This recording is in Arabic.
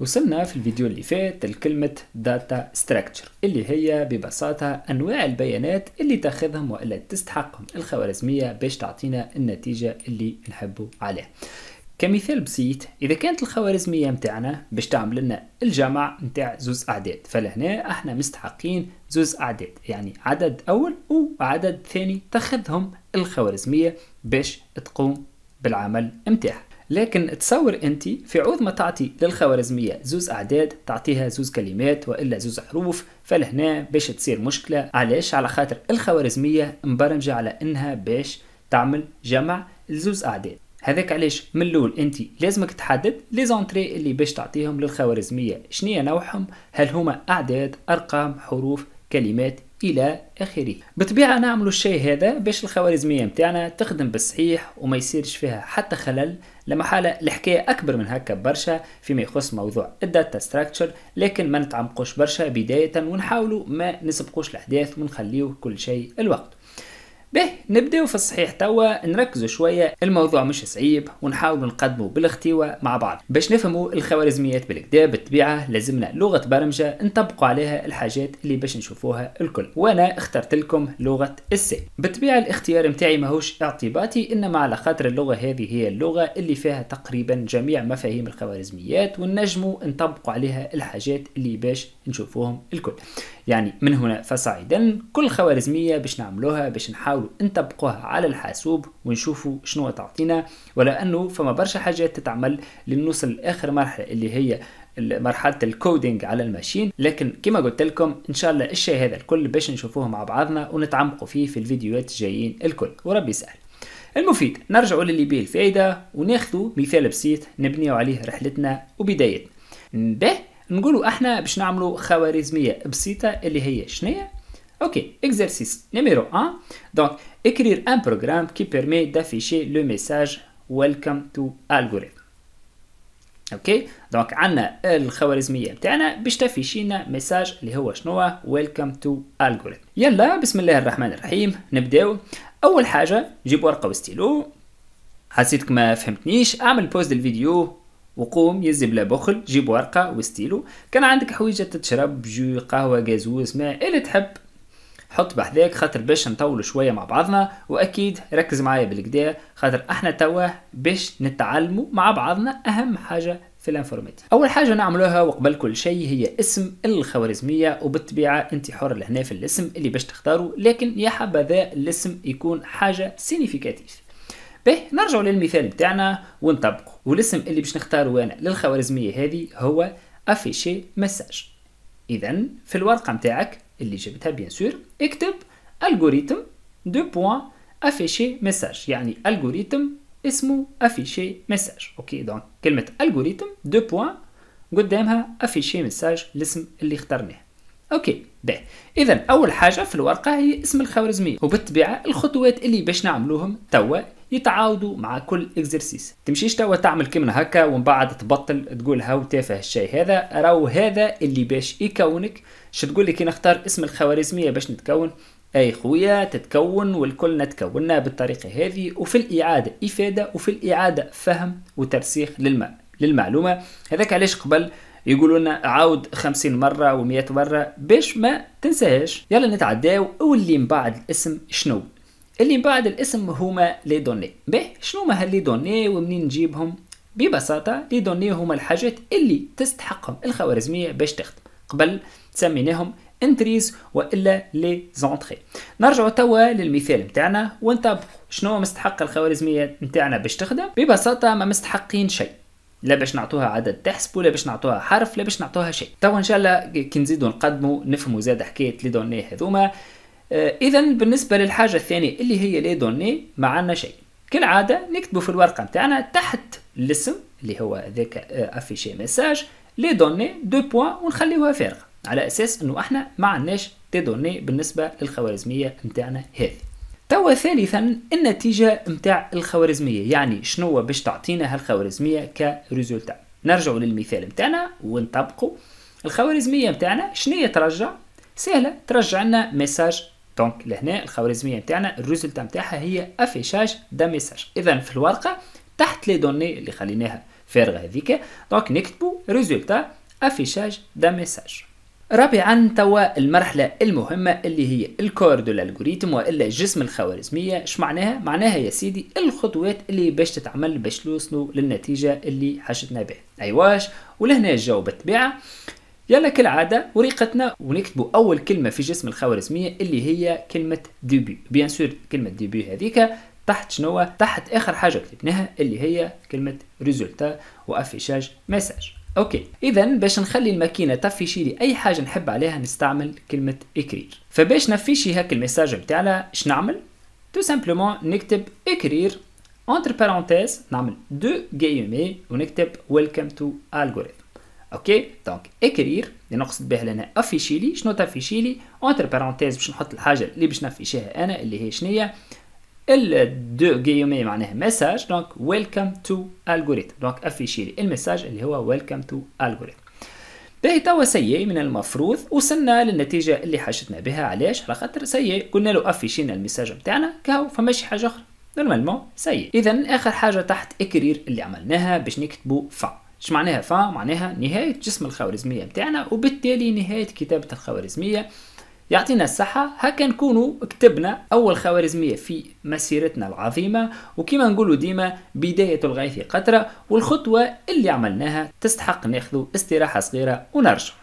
وصلنا في الفيديو اللي فات لكلمة داتا ستراكتشر اللي هي ببساطة أنواع البيانات اللي تاخذهم وإلا تستحقهم الخوارزمية باش تعطينا النتيجة اللي نحبوا عليها كمثال بسيط إذا كانت الخوارزمية متاعنا باش تعمل لنا الجمع متاع زوز أعداد فلهنا احنا مستحقين زوز أعداد يعني عدد أول وعدد ثاني تاخذهم الخوارزمية باش تقوم بالعمل متاعها لكن تصور انت في عوض ما تعطي للخوارزميه زوز اعداد تعطيها زوز كلمات والا زوز حروف فلهنا باش تصير مشكله علاش على خاطر الخوارزميه مبرمجه على انها باش تعمل جمع لزوز اعداد هذاك علاش من الاول انت لازمك تحدد لي زونتري اللي باش تعطيهم للخوارزميه شنو نوعهم هل هما اعداد ارقام حروف كلمات الى اخره بطبيعه انا الشيء هذا باش الخوارزميه نتاعنا تخدم بالصحيح وما يصيرش فيها حتى خلل لما حالة الحكاية أكبر من هكا برشا فيما يخص موضوع الداتا ستراكشر لكن ما نتعمقوش برشا بداية ونحاولوا ما نسبقوش الأحداث ونخليو كل شيء الوقت به نبداو في الصحيح توا نركز شويه الموضوع مش صعيب ونحاول نقدمه بالاختيوة مع بعض باش نفهموا الخوارزميات بالكدا بالطبيعه لازمنا لغه برمجه نطبقوا عليها الحاجات اللي باش نشوفوها الكل وانا اخترت لكم لغه السي بالطبيعه الاختيار متاعي ماهوش اعتباطي انما على خاطر اللغه هذه هي اللغه اللي فيها تقريبا جميع مفاهيم الخوارزميات ونجموا نطبقوا عليها الحاجات اللي باش نشوفوهم الكل يعني من هنا فصاعدا كل خوارزمية باش نعملوها باش نحاولوا نطبقوها على الحاسوب ونشوفوا شنو تعطينا ولا أنه فما برشا حاجات تتعمل لنوصل لآخر مرحلة اللي هي مرحله الكودينج على الماشين لكن كما قلت لكم ان شاء الله الشيء هذا الكل باش نشوفوه مع بعضنا ونتعمقوا فيه في الفيديوهات الجايين الكل وربي يسهل المفيد نرجع للي به الفائده وناخذ مثال بسيط نبنيو عليه رحلتنا وبدايتنا به نقولوا احنا باش نعملوا خوارزميه بسيطه اللي هي شنو اوكي اكزرسيس نيميرو 1 دونك اكرير ان بروغرام كي بيرمي دافيشي لو ميساج ويلكم تو الجوريثم اوكي دونك عندنا الخوارزميه نتاعنا باش تفيشينا لنا ميساج اللي هو شنو ويلكم تو الجوريثم يلا بسم الله الرحمن الرحيم نبداو اول حاجه جيب ورقه وستيلو حسيتك ما فهمتنيش اعمل بوز للفيديو وقوم يا بلا بخل جيب ورقة وستيلو كان عندك حويجة تشرب جو قهوة غازوز ما اللي تحب حط بحذاك خاطر باش نطول شويه مع بعضنا واكيد ركز معايا بالكدا خاطر احنا توا باش نتعلموا مع بعضنا اهم حاجه في الانفورماتيك اول حاجه نعملوها وقبل كل شيء هي اسم الخوارزميه وبالطبيعه انت حر لهنا في الاسم اللي باش تختاره لكن يا حبذا الاسم يكون حاجه سينيفيكاتيف به نرجعوا للمثال بتاعنا ونطبقه والاسم اللي باش نختاره انا للخوارزميه هذه هو افيشي مساج اذا في الورقه نتاعك اللي جبتها بيان سور اكتب ألغوريتم دو بوان افيشي مساج يعني ألغوريتم اسمه افيشي مساج اوكي دونك كلمه ألغوريتم دو بوان قدامها افيشي مساج الاسم اللي اخترناه اوكي به اذا اول حاجه في الورقه هي اسم الخوارزميه وبالطبيعه الخطوات اللي باش نعملوهم توا يتعاودوا مع كل اكزرسيس تمشيش توا تعمل كيما هكا ومن بعد تبطل تقول هاو تافه الشيء هذا راهو هذا اللي باش يكونك شو تقول لي كي نختار اسم الخوارزميه باش نتكون اي خويا تتكون والكلنا تكوننا بالطريقه هذه وفي الاعاده افاده وفي الاعاده فهم وترسيخ للماء للمعلومه هذاك علاش قبل يقولوا لنا عاود 50 مره و100 مره باش ما تنساهاش يلا نتعداو واللي من بعد الاسم شنو اللي بعد الاسم هما لي دوني به شنو هما هاللي دوني ومنين نجيبهم ببساطه لي دوني هما الحاجات اللي تستحقهم الخوارزميه باش تخدم قبل سميناهم انتريز والا لي زونتري نرجعوا توا للمثال نتاعنا ونطبق شنو مستحق الخوارزميه نتاعنا باش تخدم ببساطه ما مستحقين شيء لا باش نعطوها عدد تحسب ولا باش نعطوها حرف لا باش نعطوها شيء توا ان شاء الله كي نزيدوا نقدموا نفهموا زاد حكايه لي دوني هذوما آه، اذا بالنسبه للحاجه الثانيه اللي هي لي دوني ما عندنا شيء كالعاده نكتبوا في الورقه نتاعنا تحت الاسم اللي هو هذاك افيشي ميساج لي دوني دو بوان ونخليوها فارغه على اساس انه احنا ما عندناش دي دوني بالنسبه للخوارزميه نتاعنا هذه توا ثالثا النتيجة نتاع الخوارزمية يعني شنو باش تعطينا هالخوارزمية كريزولتا نرجعوا للمثال نتاعنا ونطبقوا الخوارزمية نتاعنا شنو ترجع سهلة ترجع لنا ميساج دونك لهنا الخوارزميه نتاعنا الريزلت نتاعها هي افيشاج دا ميساج اذا في الورقه تحت لي دوني اللي خليناها فارغه هذيك دونك نكتبوا ريزولتا افيشاج دا ميساج رابعا توا المرحلة المهمة اللي هي الكور دو الالغوريتم والا جسم الخوارزمية اش معناها؟ معناها يا سيدي الخطوات اللي باش تتعمل باش نوصلوا للنتيجة اللي حاجتنا بها. ايواش ولهنا الجو بالطبيعة يلا كالعادة وريقتنا ونكتبوا أول كلمة في جسم الخوارزمية اللي هي كلمة ديبي بيان سور كلمة ديبي هذيك تحت شنو تحت آخر حاجة كتبناها اللي هي كلمة ريزولتا وأفيشاج مساج اوكي اذا باش نخلي الماكينه تفيشي لي اي حاجه نحب عليها نستعمل كلمه اكرير فباش نفيشي هاك الميساج بتاعنا اش نعمل تو سامبلومون نكتب اكرير انتر بارونتيز نعمل دو جيمي ونكتب ويلكم تو الجوريثم اوكي دونك اكرير اللي نقصد به لنا افيشيلي شنو تافيشيلي اونتر بارونتيز باش نحط الحاجه اللي باش نافيشيها انا اللي هي شنية دو غيومي معناها مساج دونك ويلكم تو الجوريثم دونك افيشيلي المساج اللي هو ويلكم تو الجوريثم باهي توا سيء من المفروض وصلنا للنتيجه اللي حاجتنا بها علاش على خاطر سيء قلنا له افيشينا المساج نتاعنا كاو فماشي حاجه اخرى نورمالمون سيء اذا اخر حاجه تحت اكرير اللي عملناها باش نكتبوا فا اش معناها فا معناها نهاية جسم الخوارزمية بتاعنا وبالتالي نهاية كتابة الخوارزمية يعطينا الصحة هكا نكونوا كتبنا أول خوارزمية في مسيرتنا العظيمة وكما نقولوا ديما بداية الغيث قطرة والخطوة اللي عملناها تستحق ناخذ استراحة صغيرة ونرجع